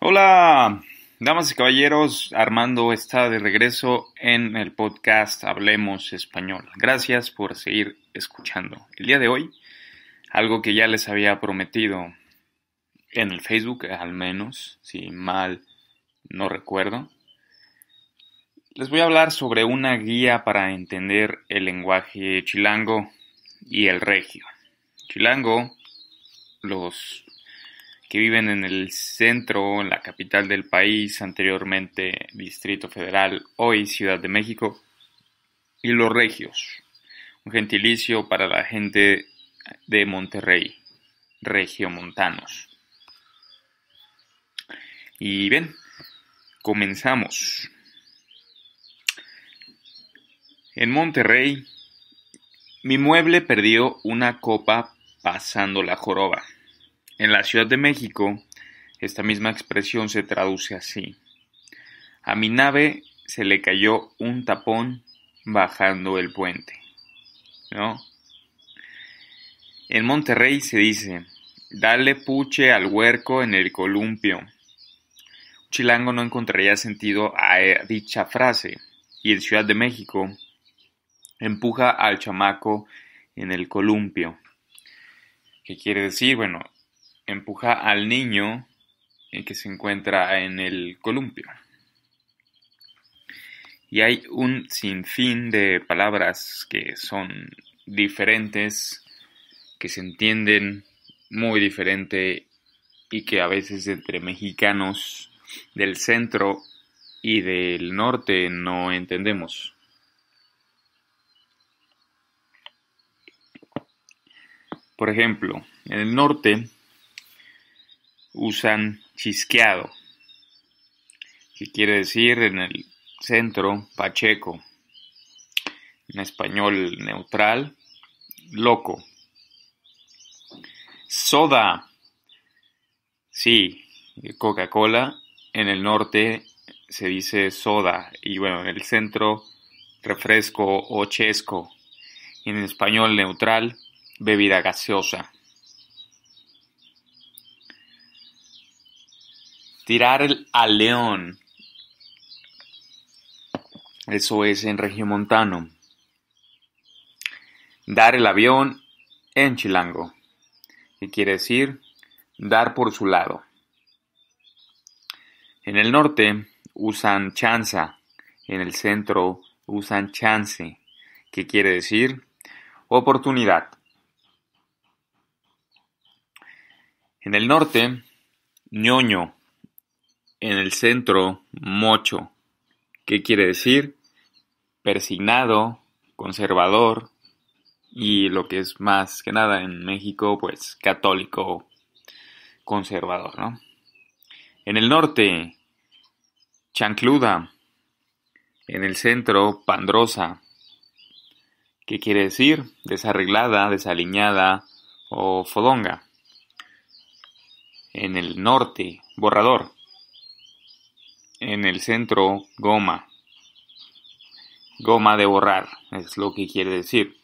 Hola, damas y caballeros, Armando está de regreso en el podcast Hablemos Español. Gracias por seguir escuchando. El día de hoy, algo que ya les había prometido en el Facebook, al menos, si mal no recuerdo, les voy a hablar sobre una guía para entender el lenguaje chilango y el regio. Chilango, los que viven en el centro, en la capital del país, anteriormente Distrito Federal, hoy Ciudad de México, y los regios, un gentilicio para la gente de Monterrey, regiomontanos. Y bien, comenzamos. En Monterrey, mi mueble perdió una copa pasando la joroba. En la Ciudad de México, esta misma expresión se traduce así. A mi nave se le cayó un tapón bajando el puente. ¿No? En Monterrey se dice, dale puche al huerco en el columpio. Un chilango no encontraría sentido a eh, dicha frase. Y en Ciudad de México, empuja al chamaco en el columpio. ¿Qué quiere decir? Bueno, empuja al niño eh, que se encuentra en el columpio. Y hay un sinfín de palabras que son diferentes, que se entienden muy diferente y que a veces entre mexicanos del centro y del norte no entendemos. Por ejemplo, en el norte usan chisqueado, que quiere decir en el centro pacheco, en español neutral, loco. Soda, sí, Coca-Cola, en el norte se dice soda y bueno, en el centro refresco o chesco, en español neutral, bebida gaseosa. Tirar al león. Eso es en Regiomontano. Dar el avión en Chilango. Que quiere decir dar por su lado. En el norte usan chanza. En el centro usan chance. Que quiere decir oportunidad. En el norte, ñoño en el centro mocho, ¿Qué quiere decir persignado, conservador y lo que es más que nada en México, pues católico conservador, ¿no? En el norte, chancluda. En el centro, pandrosa. ¿Qué quiere decir? Desarreglada, desaliñada o fodonga. En el norte, borrador en el centro goma. Goma de borrar es lo que quiere decir.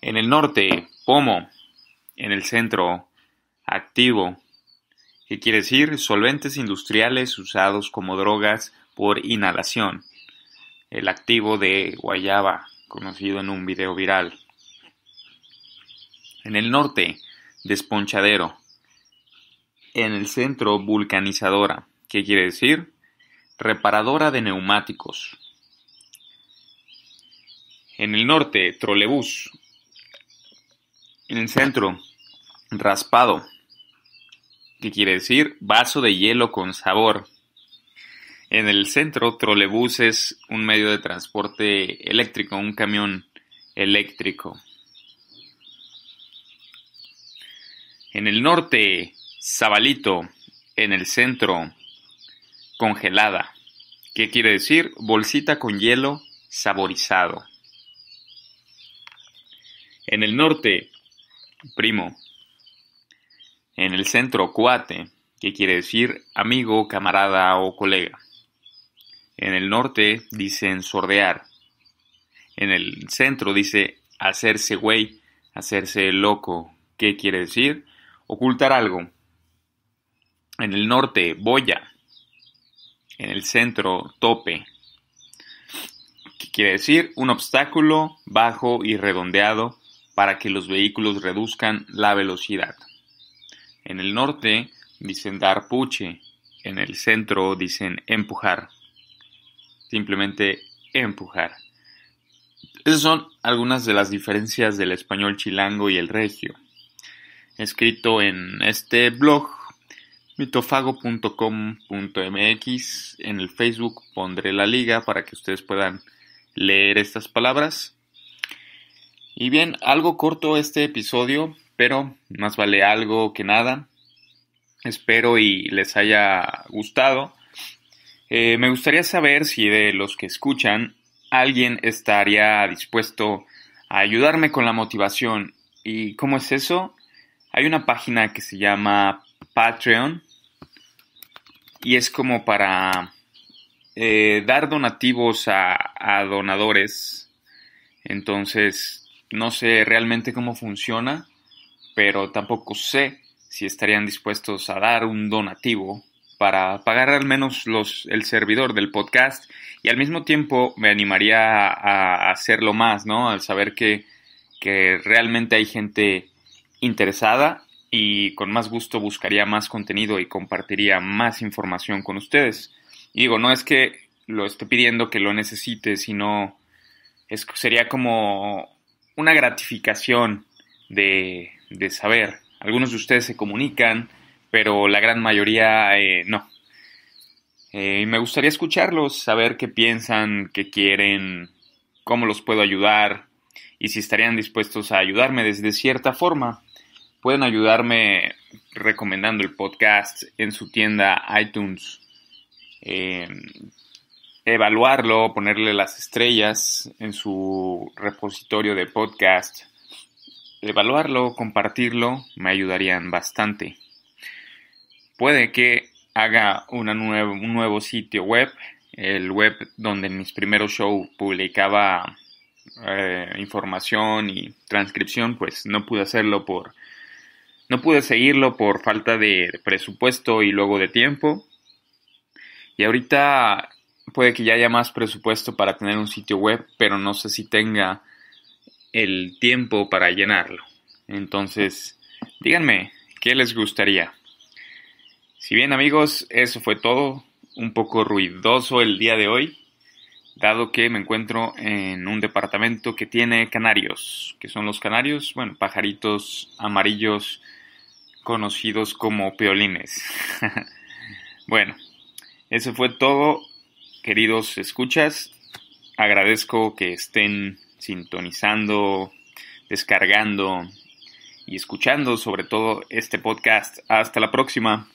En el norte, pomo. En el centro, activo. que quiere decir? Solventes industriales usados como drogas por inhalación. El activo de guayaba, conocido en un video viral. En el norte, desponchadero. En el centro, vulcanizadora. ¿Qué quiere decir? Reparadora de neumáticos. En el norte, trolebús. En el centro, raspado. ¿Qué quiere decir? Vaso de hielo con sabor. En el centro, trolebús es un medio de transporte eléctrico, un camión eléctrico. En el norte, sabalito. En el centro, congelada, ¿qué quiere decir bolsita con hielo saborizado. En el norte, primo. En el centro, cuate, ¿qué quiere decir amigo, camarada o colega. En el norte dicen sordear. En el centro dice hacerse güey, hacerse loco. ¿Qué quiere decir? Ocultar algo. En el norte, boya, en el centro tope, ¿Qué quiere decir un obstáculo bajo y redondeado para que los vehículos reduzcan la velocidad. En el norte dicen dar puche, en el centro dicen empujar. Simplemente empujar. Esas son algunas de las diferencias del español chilango y el regio. Escrito en este blog mitofago.com.mx. En el Facebook pondré la liga para que ustedes puedan leer estas palabras. Y bien, algo corto este episodio, pero más vale algo que nada. Espero y les haya gustado. Eh, me gustaría saber si de los que escuchan alguien estaría dispuesto a ayudarme con la motivación. ¿Y cómo es eso? Hay una página que se llama Patreon y es como para eh, dar donativos a, donadores. Entonces, no sé realmente cómo funciona, pero tampoco sé si estarían dispuestos a dar un donativo para pagar al menos los, el servidor del podcast y al mismo tiempo me animaría a, hacerlo más, ¿no? Al saber que, que realmente hay gente interesada y con más gusto buscaría más contenido y compartiría más información con ustedes. Y digo, no es que lo esté pidiendo que lo necesite, sino sería como una gratificación de, saber. Algunos de ustedes se comunican, pero la gran mayoría eh, no. Eh, y me gustaría escucharlos, saber qué piensan, qué quieren, cómo los puedo ayudar y si estarían dispuestos a ayudarme desde cierta forma pueden ayudarme recomendando el podcast en su tienda iTunes. Eh, evaluarlo, ponerle las estrellas en su repositorio de podcast. Evaluarlo, compartirlo, me ayudarían bastante. Puede que haga un nuevo sitio web, el web donde en mis primeros shows publicaba eh, información y transcripción, pues no pude hacerlo por no pude seguirlo por falta de presupuesto y luego de tiempo. Y ahorita puede que ya haya más presupuesto para tener un sitio web, pero no sé si tenga el tiempo para llenarlo. Entonces, díganme, ¿qué les gustaría? Si bien amigos, eso fue todo. Un poco ruidoso el día de hoy, dado que me encuentro en un departamento que tiene canarios, que son los canarios, bueno, pajaritos amarillos conocidos como peolines. bueno, eso fue todo, queridos escuchas. Agradezco que estén sintonizando, descargando y escuchando sobre todo este podcast. Hasta la próxima.